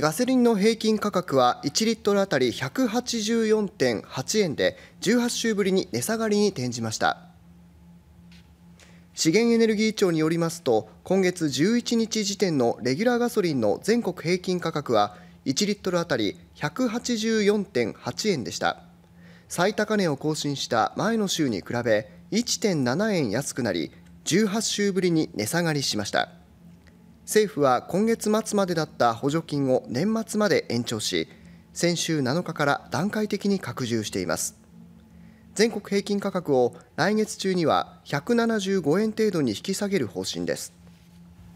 ガソリンの平均価格は1リットル当たり184.8円で18週ぶりに値下がりに転じました資源エネルギー庁によりますと今月11日時点のレギュラーガソリンの全国平均価格は1リットル当たり184.8円でした最高値を更新した前の週に比べ1.7円安くなり18週ぶりに値下がりしました政府は今月末までだった補助金を年末まで延長し先週7日から段階的に拡充しています全国平均価格を来月中には175円程度に引き下げる方針です